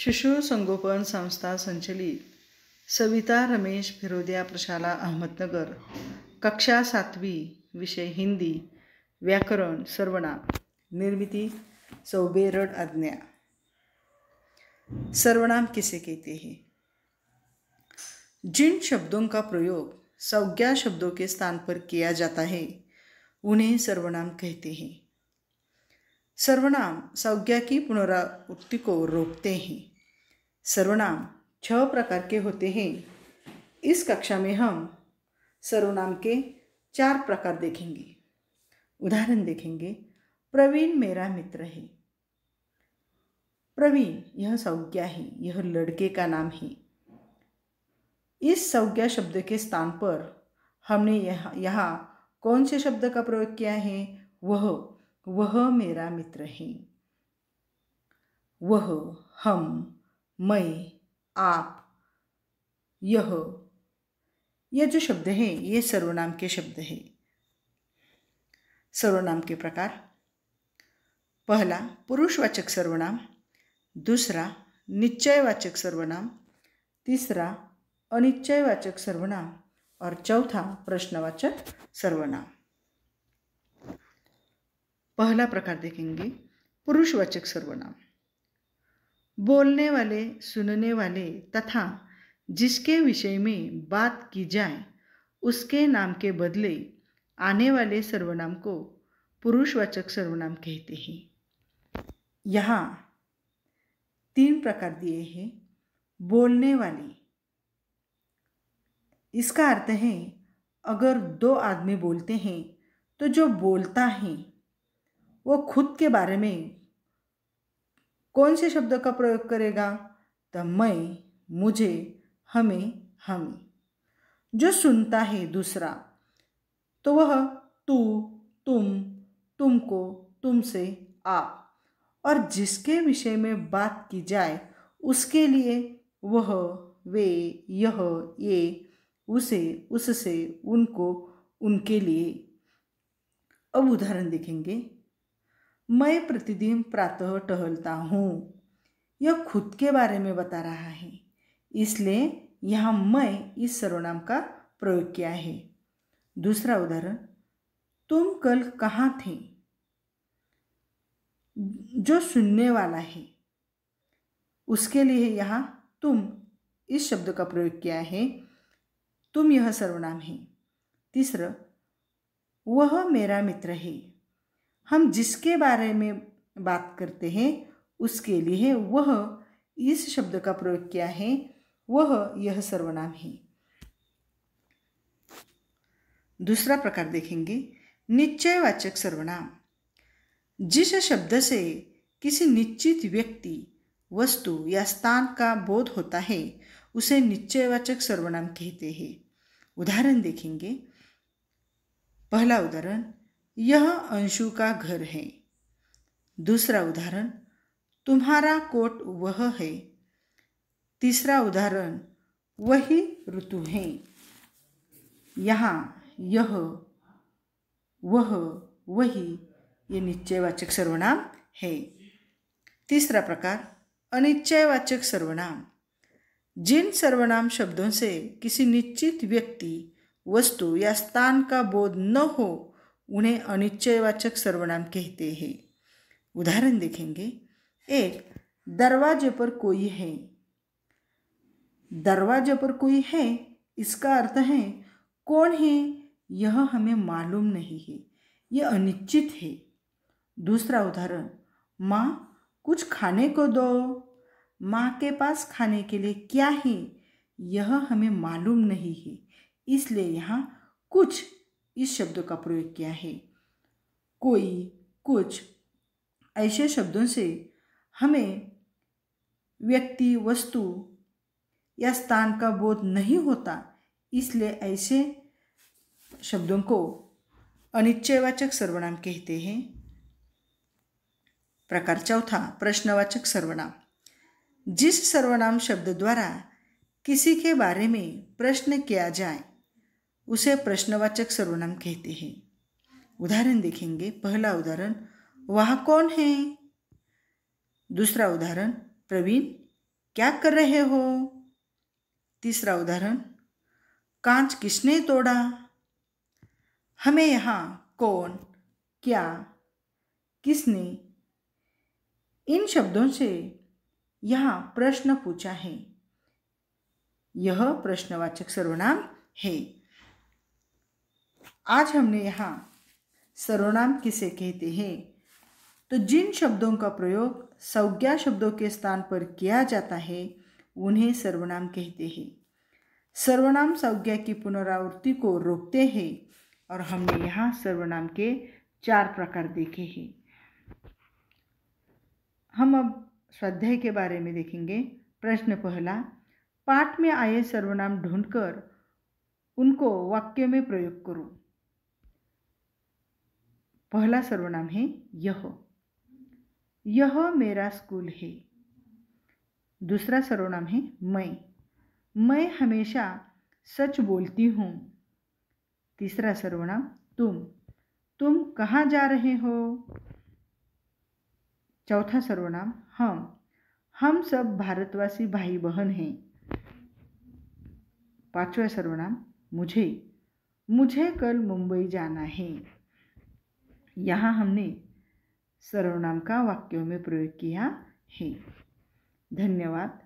शिशु संगोपन संस्था संचलित सविता रमेश फिरोदिया प्रशाला अहमदनगर कक्षा सातवी विषय हिंदी व्याकरण सर्वनाम निर्मिति सौबेरड आज्ञा सर्वनाम किसे कहते हैं जिन शब्दों का प्रयोग संज्ञा शब्दों के स्थान पर किया जाता है उन्हें सर्वनाम कहते हैं सर्वनाम संज्ञा की पुनरावृत्ति को रोकते हैं सर्वनाम छह प्रकार के होते हैं इस कक्षा में हम सर्वनाम के चार प्रकार देखेंगे उदाहरण देखेंगे प्रवीण मेरा मित्र है प्रवीण यह संज्ञा है यह लड़के का नाम है इस संज्ञा शब्द के स्थान पर हमने यह यहाँ कौन से शब्द का प्रयोग किया है वह वह मेरा मित्र है वह हम मैं आप यह यह जो शब्द है ये सर्वनाम के शब्द है सर्वनाम के प्रकार पहला पुरुषवाचक सर्वनाम दूसरा निश्चयवाचक सर्वनाम तीसरा अनिश्चयवाचक सर्वनाम और चौथा प्रश्नवाचक सर्वनाम पहला प्रकार देखेंगे पुरुषवाचक सर्वनाम बोलने वाले सुनने वाले तथा जिसके विषय में बात की जाए उसके नाम के बदले आने वाले सर्वनाम को पुरुषवाचक सर्वनाम कहते हैं यहाँ तीन प्रकार दिए हैं बोलने वाले इसका अर्थ है अगर दो आदमी बोलते हैं तो जो बोलता है वो खुद के बारे में कौन से शब्द का प्रयोग करेगा तो मैं मुझे हमें हम जो सुनता है दूसरा तो वह तू तुम तुमको तुमसे आप और जिसके विषय में बात की जाए उसके लिए वह वे यह ये उसे उससे उनको उनके लिए अब उदाहरण देखेंगे मैं प्रतिदिन प्रातः टहलता हूँ यह खुद के बारे में बता रहा है इसलिए यहाँ मैं इस सर्वनाम का प्रयोग किया है दूसरा उदाहरण तुम कल कहाँ थे जो सुनने वाला है उसके लिए यहाँ तुम इस शब्द का प्रयोग किया है तुम यह सर्वनाम है तीसरा वह मेरा मित्र है हम जिसके बारे में बात करते हैं उसके लिए वह इस शब्द का प्रयोग किया है वह यह सर्वनाम है दूसरा प्रकार देखेंगे निश्चयवाचक सर्वनाम जिस शब्द से किसी निश्चित व्यक्ति वस्तु या स्थान का बोध होता है उसे निश्चयवाचक सर्वनाम कहते हैं उदाहरण देखेंगे पहला उदाहरण यह अंशु का घर है दूसरा उदाहरण तुम्हारा कोट वह है तीसरा उदाहरण वही ऋतु है यहाँ यह वह वही ये निश्चयवाचक सर्वनाम है तीसरा प्रकार अनिश्चयवाचक सर्वनाम जिन सर्वनाम शब्दों से किसी निश्चित व्यक्ति वस्तु या स्थान का बोध न हो उन्हें अनिश्चयवाचक सर्वनाम कहते हैं उदाहरण देखेंगे एक दरवाजे पर कोई है दरवाजे पर कोई है इसका अर्थ है कौन है यह हमें मालूम नहीं है यह अनिश्चित है दूसरा उदाहरण माँ कुछ खाने को दो माँ के पास खाने के लिए क्या है यह हमें मालूम नहीं है इसलिए यहाँ कुछ इस शब्द का प्रयोग किया है कोई कुछ ऐसे शब्दों से हमें व्यक्ति वस्तु या स्थान का बोध नहीं होता इसलिए ऐसे शब्दों को अनिश्चयवाचक सर्वनाम कहते हैं प्रकार चौथा प्रश्नवाचक सर्वनाम जिस सर्वनाम शब्द द्वारा किसी के बारे में प्रश्न किया जाए उसे प्रश्नवाचक सर्वनाम कहते हैं उदाहरण देखेंगे पहला उदाहरण वह कौन है दूसरा उदाहरण प्रवीण क्या कर रहे हो तीसरा उदाहरण कांच किसने तोड़ा हमें यहाँ कौन क्या किसने इन शब्दों से यहाँ प्रश्न पूछा है यह प्रश्नवाचक सर्वनाम है आज हमने यहाँ सर्वनाम किसे कहते हैं तो जिन शब्दों का प्रयोग संज्ञा शब्दों के स्थान पर किया जाता है उन्हें सर्वनाम कहते हैं सर्वनाम संज्ञा की पुनरावृत्ति को रोकते हैं और हमने यहाँ सर्वनाम के चार प्रकार देखे हैं हम अब स्वाध्याय के बारे में देखेंगे प्रश्न पहला पाठ में आए सर्वनाम ढूंढकर उनको वाक्य में प्रयोग करूँ पहला सर्वनाम है यह यह मेरा स्कूल है दूसरा सर्वनाम है मैं मैं हमेशा सच बोलती हूँ तीसरा सर्वनाम तुम तुम कहाँ जा रहे हो चौथा सर्वनाम हम हम सब भारतवासी भाई बहन हैं पांचवा सर्वनाम मुझे मुझे कल मुंबई जाना है यहाँ हमने सर्वनाम का वाक्यों में प्रयोग किया है धन्यवाद